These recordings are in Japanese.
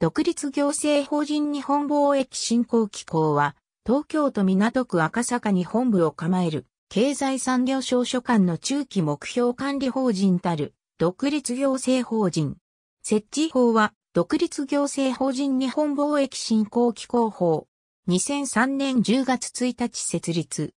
独立行政法人日本貿易振興機構は、東京都港区赤坂に本部を構える、経済産業省所管の中期目標管理法人たる、独立行政法人。設置法は、独立行政法人日本貿易振興機構法。2003年10月1日設立。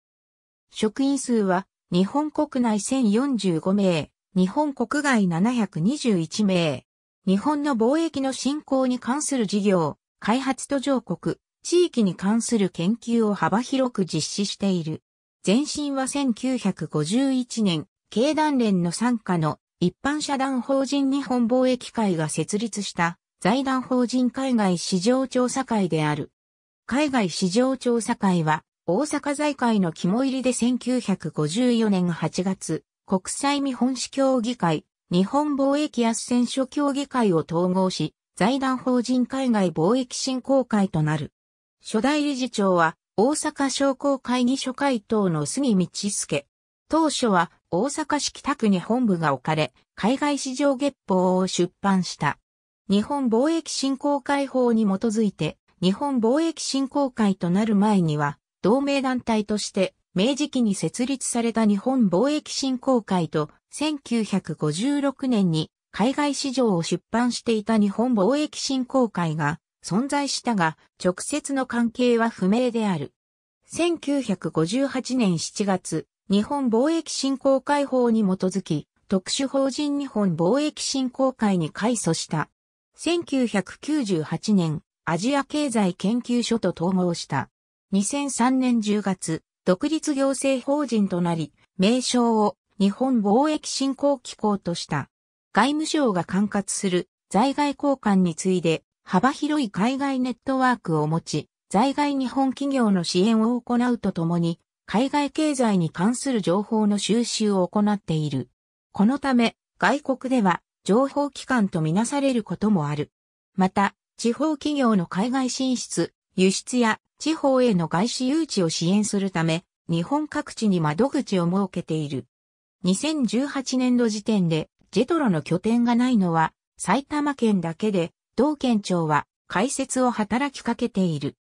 職員数は、日本国内1045名、日本国外721名。日本の貿易の振興に関する事業、開発途上国、地域に関する研究を幅広く実施している。前身は1951年、経団連の参加の一般社団法人日本貿易会が設立した財団法人海外市場調査会である。海外市場調査会は大阪財界の肝入りで1954年8月、国際見本市協議会日本貿易斡旋諸協議会を統合し、財団法人海外貿易振興会となる。初代理事長は、大阪商工会議所会等の杉道介。当初は、大阪市北区に本部が置かれ、海外市場月報を出版した。日本貿易振興会法に基づいて、日本貿易振興会となる前には、同盟団体として、明治期に設立された日本貿易振興会と1956年に海外市場を出版していた日本貿易振興会が存在したが、直接の関係は不明である。1958年7月、日本貿易振興会法に基づき、特殊法人日本貿易振興会に改組した。1998年、アジア経済研究所と統合した。2003年10月、独立行政法人となり、名称を日本貿易振興機構とした。外務省が管轄する在外交換に次いで幅広い海外ネットワークを持ち、在外日本企業の支援を行うとともに、海外経済に関する情報の収集を行っている。このため、外国では情報機関とみなされることもある。また、地方企業の海外進出、輸出や地方への外資誘致を支援するため、日本各地に窓口を設けている。2018年度時点でジェトロの拠点がないのは埼玉県だけで、同県庁は開設を働きかけている。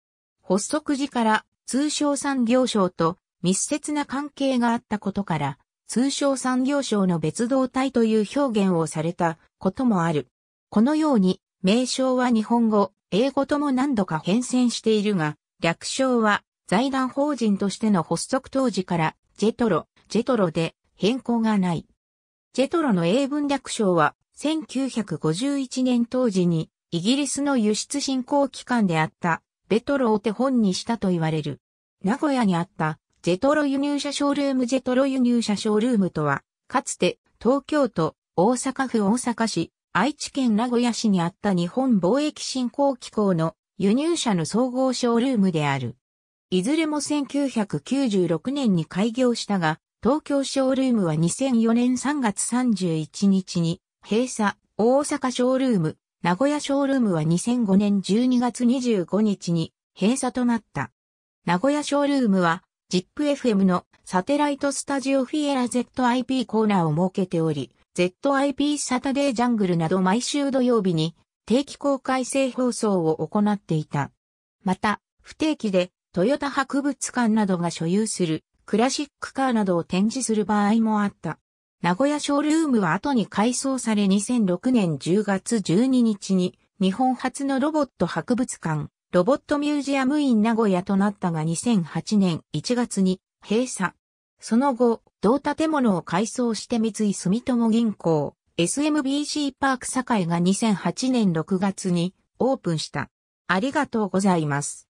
発足時から通商産業省と密接な関係があったことから、通商産業省の別動体という表現をされたこともある。このように、名称は日本語、英語とも何度か変遷しているが、略称は財団法人としての発足当時から、ジェトロ、ジェトロで、変更がない。ジェトロの英文略称は、1951年当時に、イギリスの輸出振興機関であった、ベトロを手本にしたと言われる。名古屋にあった、ジェトロ輸入車ショールームジェトロ輸入車ショールームとは、かつて、東京都、大阪府大阪市、愛知県名古屋市にあった日本貿易振興機構の輸入車の総合ショールームである。いずれも1996年に開業したが、東京ショールームは2004年3月31日に閉鎖、大阪ショールーム、名古屋ショールームは2005年12月25日に閉鎖となった。名古屋ショールームは、ZIPFM のサテライトスタジオフィエラ ZIP コーナーを設けており、ZIP サタデージャングルなど毎週土曜日に定期公開制放送を行っていた。また、不定期でトヨタ博物館などが所有するクラシックカーなどを展示する場合もあった。名古屋ショールームは後に改装され2006年10月12日に日本初のロボット博物館、ロボットミュージアムイン名古屋となったが2008年1月に閉鎖。その後、同建物を改装して三井住友銀行、SMBC パーク堺が2008年6月にオープンした。ありがとうございます。